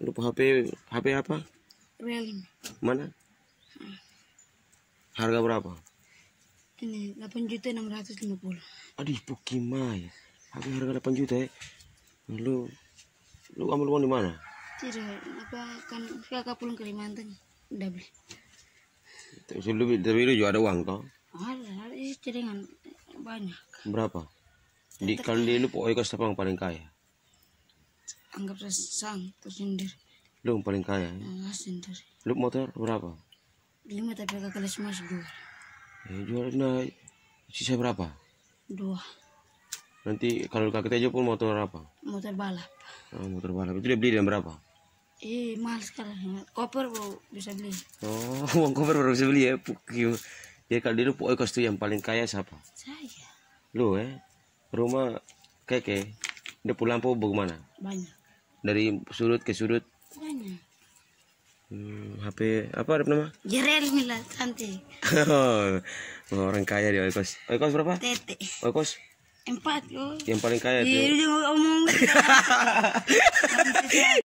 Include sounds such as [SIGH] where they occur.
lupa HP HP apa Realme mana harga berapa ini delapan juta enam ratus lima puluh aduh pukimai ya? HP harga delapan juta ya lu lu ambil uang di mana tidak apa kan kakak pulang Kalimantan udah beli terus lu tapi lu juga ada uang toh ada ada dengan iya, banyak berapa di kalau di lu pokoknya kau siapa paling kaya anggap sang tersendiri lu paling kaya ya? Nah, lu motor berapa lima tapi agak kelas mas dua ya, jual nah sisa berapa dua nanti kalau kakek aja pun motor apa motor balap oh, motor balap itu dia beli dengan berapa Ih, mahal sekarang. Koper baru bisa beli. Oh, [LAUGHS] uang koper baru bisa beli ya. Pukio. ya kalau dulu Pak kau tuh yang paling kaya siapa? Saya. Lu eh? Rumah keke. pulang lampu bagaimana? Banyak dari sudut ke sudut hmm, HP apa ada nama Jerel Mila cantik [LAUGHS] oh, orang kaya dia Oikos Oikos berapa Tete Oikos empat oh. yang paling kaya dia, dia ngomong [LAUGHS]